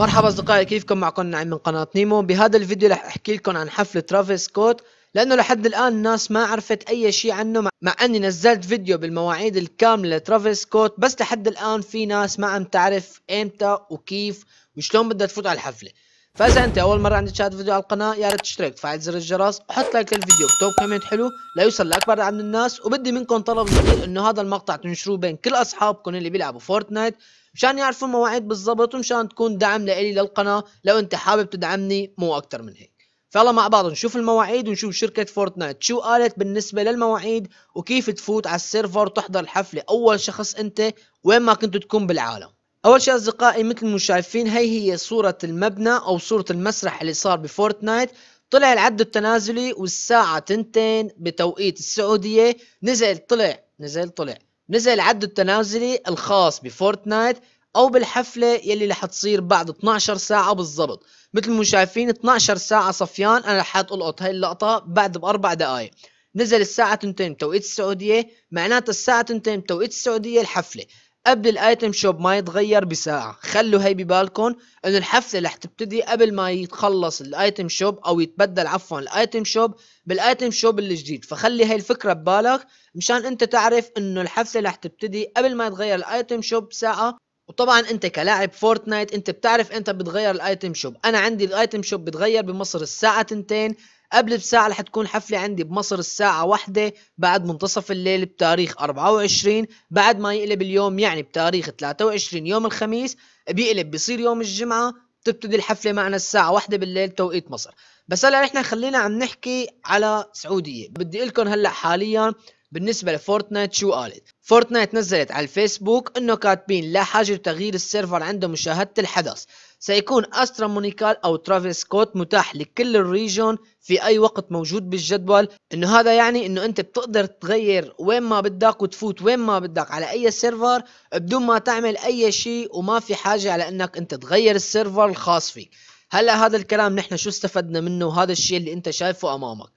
مرحبا اصدقائي كيفكم معكم نعيم من قناة نيمو بهذا الفيديو رح احكي لكم عن حفل ترافيس سكوت لانه لحد الان الناس ما عرفت اي شيء عنه مع اني نزلت فيديو بالمواعيد الكاملة لترافيس سكوت بس لحد الان في ناس ما عم تعرف امتى وكيف وشلون بدها تفوت على الحفلة فاذا انت اول مره عندك هذا الفيديو على القناه يا ريت تشترك تفعل زر الجرس وحط لايك للفيديو اكتب كومنت حلو ليوصل لاكبر عدد من الناس وبدي منكم طلب صغير انه هذا المقطع تنشروه بين كل اصحابكم اللي بيلعبوا فورتنايت مشان يعرفوا المواعيد بالضبط ومشان تكون دعم لإلي للقناه لو انت حابب تدعمني مو اكثر من هيك فيلا مع بعض نشوف المواعيد ونشوف شركة فورتنايت شو قالت بالنسبة للمواعيد وكيف تفوت على السيرفر وتحضر الحفلة أول شخص أنت وين ما كنت تكون بالعالم اول شيء اصدقائي مثل ما شايفين هي هي صورة المبنى او صورة المسرح اللي صار بفورتنايت طلع العد التنازلي والساعة تنتين بتوقيت السعودية نزل طلع نزل طلع نزل العد التنازلي الخاص بفورتنايت او بالحفلة يلي رح تصير بعد 12 ساعة بالضبط مثل ما شايفين 12 ساعة صفيان انا رح القط هاي اللقطة بعد باربع دقايق نزل الساعة تنتين بتوقيت السعودية معناتها الساعة تنتين بتوقيت السعودية الحفلة قبل الايتم شوب ما يتغير بساعة خلوا هي ببالكم انه الحفلة رح تبتدي قبل ما يتخلص الايتم شوب او يتبدل عفوا الايتم شوب بالايتم شوب الجديد فخلي هي الفكرة ببالك مشان انت تعرف انه الحفلة رح تبتدي قبل ما يتغير الايتم شوب بساعة وطبعا انت كلاعب فورتنايت انت بتعرف انت بتغير الايتم شوب انا عندي الايتم شوب بتغير بمصر الساعه تنتين قبل بساعة رح تكون حفلة عندي بمصر الساعة واحدة بعد منتصف الليل بتاريخ 24 بعد ما يقلب اليوم يعني بتاريخ 23 يوم الخميس بيقلب بيصير يوم الجمعة بتبتدي الحفلة معنا الساعة واحدة بالليل توقيت مصر بس هلا نحن خلينا عم نحكي على سعودية بدي لكم هلا حاليا بالنسبه لفورتنايت شو قالت فورتنايت نزلت على الفيسبوك انه كاتبين لا حاجه لتغيير السيرفر عند مشاهده الحدث سيكون استرا مونيكال او ترافيس سكوت متاح لكل الريجون في اي وقت موجود بالجدول انه هذا يعني انه انت بتقدر تغير وين ما بدك وتفوت وين ما بدك على اي سيرفر بدون ما تعمل اي شيء وما في حاجه على انك انت تغير السيرفر الخاص فيك هلا هذا الكلام نحن شو استفدنا منه وهذا الشيء اللي انت شايفه امامك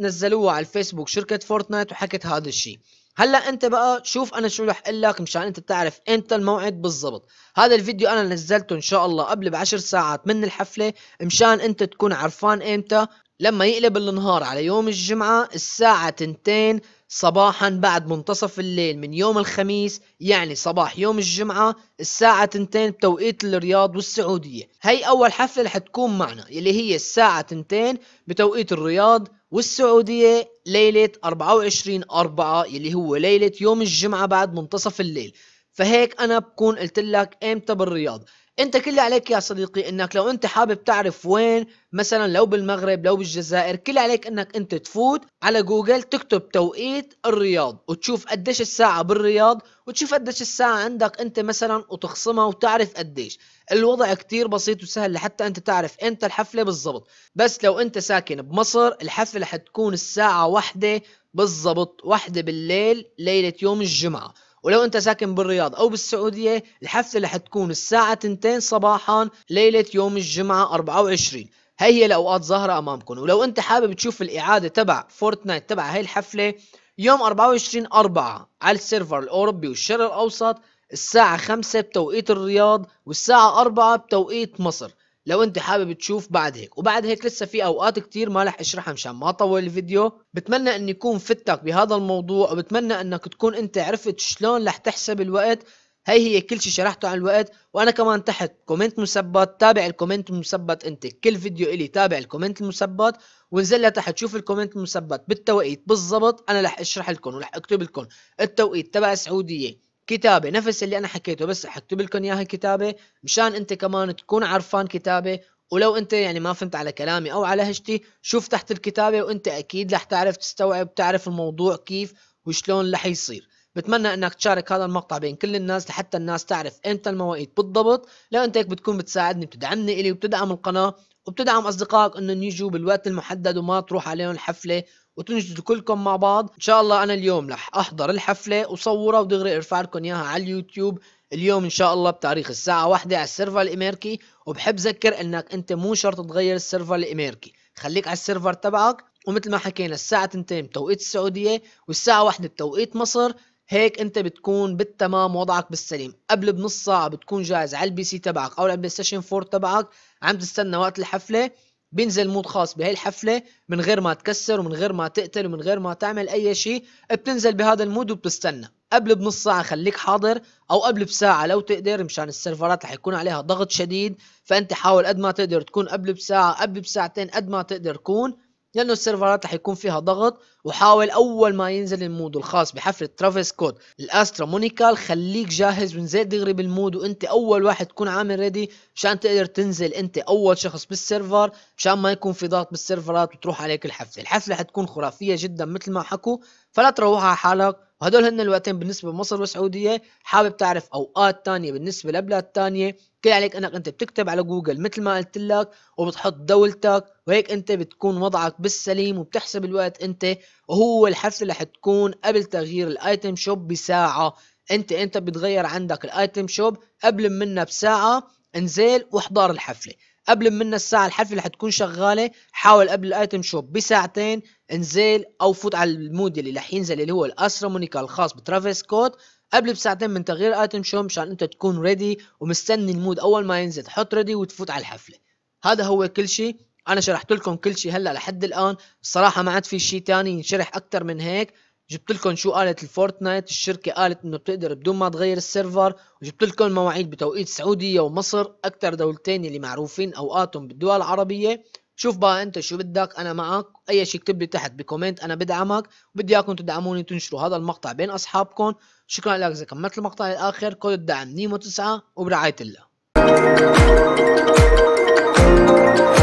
نزلوها على الفيسبوك شركه فورتنايت وحكت هذا الشيء هلا انت بقى شوف انا شو رح اقول لك مشان انت تعرف انت الموعد بالضبط هذا الفيديو انا نزلته ان شاء الله قبل بعشر ساعات من الحفله مشان انت تكون عرفان امتى لما يقلب النهار على يوم الجمعه الساعه 2 صباحا بعد منتصف الليل من يوم الخميس يعني صباح يوم الجمعة الساعة 2 بتوقيت الرياض والسعودية هي أول حفلة رح تكون معنا اللي هي الساعة 2 بتوقيت الرياض والسعودية ليلة 24 أربعة اللي هو ليلة يوم الجمعة بعد منتصف الليل فهيك أنا بكون قلت لك إمتى بالرياض انت كل عليك يا صديقي انك لو انت حابب تعرف وين مثلا لو بالمغرب لو بالجزائر كل عليك انك انت تفوت على جوجل تكتب توقيت الرياض وتشوف قديش الساعة بالرياض وتشوف قديش الساعة عندك انت مثلا وتخصمها وتعرف قديش الوضع كتير بسيط وسهل لحتى انت تعرف انت الحفلة بالضبط بس لو انت ساكن بمصر الحفلة حتكون الساعة واحدة بالضبط واحدة بالليل ليلة يوم الجمعة ولو انت ساكن بالرياض او بالسعوديه الحفله رح تكون الساعه 2 صباحا ليله يوم الجمعه 24 هي هي الاوقات ظاهره امامكم ولو انت حابب تشوف الاعاده تبع فورتنايت تبع هي الحفله يوم 24 4 على السيرفر الاوروبي والشرق الاوسط الساعه 5 بتوقيت الرياض والساعه 4 بتوقيت مصر لو انت حابب تشوف بعد هيك وبعد هيك لسه في اوقات كتير ما رح اشرحها مشان ما اطول الفيديو بتمنى ان يكون فتك بهذا الموضوع وبتمنى انك تكون انت عرفت شلون رح تحسب الوقت هي هي كل شيء شرحته عن الوقت وانا كمان تحت كومنت مثبت تابع الكومنت المثبت انت كل فيديو الي تابع الكومنت المثبت وانزل لتحت شوف الكومنت المثبت بالتوقيت بالضبط انا رح اشرح لكم ورح اكتب لكم التوقيت تبع السعوديه كتابه نفس اللي انا حكيته بس حكتب لكم اياها كتابه مشان انت كمان تكون عرفان كتابه ولو انت يعني ما فهمت على كلامي او على هجتي شوف تحت الكتابه وانت اكيد رح تعرف تستوعب تعرف الموضوع كيف وشلون رح يصير بتمنى انك تشارك هذا المقطع بين كل الناس لحتى الناس تعرف امتى المواعيد بالضبط لو انت هيك بتكون بتساعدني بتدعمني الي وبتدعم القناه وبتدعم اصدقائك انهم يجوا بالوقت المحدد وما تروح عليهم الحفله وتنجدوا كلكم مع بعض ان شاء الله انا اليوم رح احضر الحفله وصورها ودغري ارفع لكم اياها على اليوتيوب اليوم ان شاء الله بتاريخ الساعه واحدة على السيرفر الامريكي وبحب ذكر انك انت مو شرط تغير السيرفر الامريكي خليك على السيرفر تبعك ومثل ما حكينا الساعه تنتين بتوقيت السعوديه والساعه واحدة بتوقيت مصر هيك انت بتكون بالتمام وضعك بالسليم قبل بنص ساعه بتكون جاهز على البي سي تبعك او على البلاي ستيشن 4 تبعك عم تستنى وقت الحفله بينزل مود خاص بهي الحفله من غير ما تكسر ومن غير ما تقتل ومن غير ما تعمل اي شيء بتنزل بهذا المود وبتستنى قبل بنص ساعه خليك حاضر او قبل بساعه لو تقدر مشان السيرفرات رح يكون عليها ضغط شديد فانت حاول قد ما تقدر تكون قبل بساعه قبل بساعتين قد ما تقدر كون لانه السيرفرات رح يكون فيها ضغط وحاول اول ما ينزل المود الخاص بحفله ترافيس كود الاسترا مونيكال خليك جاهز ونزل دغري بالمود وانت اول واحد تكون عامل ريدي مشان تقدر تنزل انت اول شخص بالسيرفر مشان ما يكون في ضغط بالسيرفرات وتروح عليك الحفله الحفله حتكون خرافيه جدا مثل ما حكوا فلا تروح على حالك وهدول هن الوقتين بالنسبه لمصر والسعوديه حابب تعرف اوقات تانية بالنسبه لبلاد تانية كل عليك انك انت بتكتب على جوجل مثل ما قلت لك وبتحط دولتك وهيك انت بتكون وضعك بالسليم وبتحسب الوقت انت وهو الحفله رح تكون قبل تغيير الايتم شوب بساعه انت انت بتغير عندك الايتم شوب قبل منا بساعه انزل واحضر الحفله قبل منا الساعه الحفله رح تكون شغاله حاول قبل الايتم شوب بساعتين انزل او فوت على المود اللي راح ينزل اللي هو مونيكا الخاص بترافيس كود قبل بساعتين من تغيير ايتم شو مشان انت تكون ريدي ومستني المود اول ما ينزل تحط ريدي وتفوت على الحفله هذا هو كل شيء انا شرحت لكم كل شيء هلا لحد الان الصراحه ما عاد في شيء ثاني ينشرح اكثر من هيك جبت لكم شو قالت الفورتنايت الشركة قالت انه بتقدر بدون ما تغير السيرفر وجبت لكم مواعيد بتوقيت السعودية ومصر اكثر دولتين اللي معروفين اوقاتهم بالدول العربية شوف بقى انت شو بدك انا معك اي شيء اكتب لي تحت بكومنت انا بدعمك وبدي اياكم تدعموني تنشروا هذا المقطع بين اصحابكم شكرا لك اذا كملت المقطع للاخر كود الدعم نيمو 9 وبرعايه الله